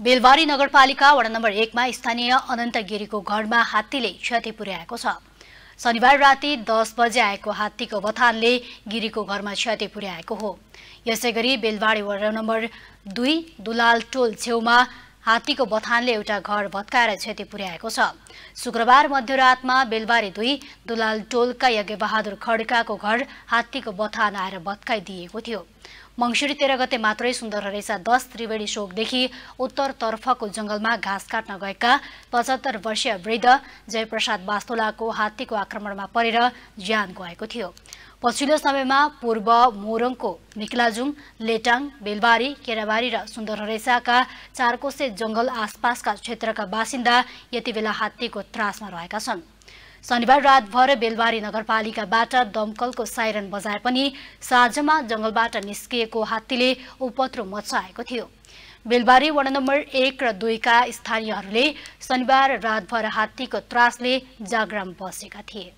बेलबारी नगरपालिका वडा नम्बर एकमा स्थानीय अनन्त गिरीको घरमा हात्तीले क्षति पुर्याएको छ शनिबार राति दस बजे आएको हात्तीको बथानले गिरीको घरमा क्षति पुर्याएको हो यसै गरी बेलबारी वडा नम्बर दुई दुलाल टोल छेउमा हात्तीको बथानले एउटा घर भत्काएर क्षति पुर्याएको छ शुक्रबार मध्यरातमा बेलबारी दुई दुलाल टोलका यज्ञबहादुर खड्काको घर हात्तीको बथान आएर भत्काइदिएको थियो मङ्सिरी तेह्र गते मात्रै सुन्दर रहेछ दस त्रिवेणी शोकदेखि उत्तरतर्फको जङ्गलमा घाँस काट्न गएका पचहत्तर वर्षीय वृद्ध जयप्रसाद बास्तोलाको हात्तीको आक्रमणमा परेर ज्यान गएको थियो पछिल्लो समयमा पूर्व मोरङको निक्लाजुङ लेटाङ बेलबारी केराबारी र सुन्दरहरेसाका चारकोसे जङ्गल आसपासका क्षेत्रका बासिन्दा यति बेला हात्तीको त्रासमा रहेका छन् शनिबार रातभर बेलबारी नगरपालिकाबाट दमकलको साइरन बजाए पनि साँझमा जङ्गलबाट निस्किएको हात्तीले उपत्रो मचाएको थियो बेलबारी वडा नम्बर एक र दुईका स्थानीयहरूले शनिबार रातभर हात्तीको त्रासले जागराम बसेका थिए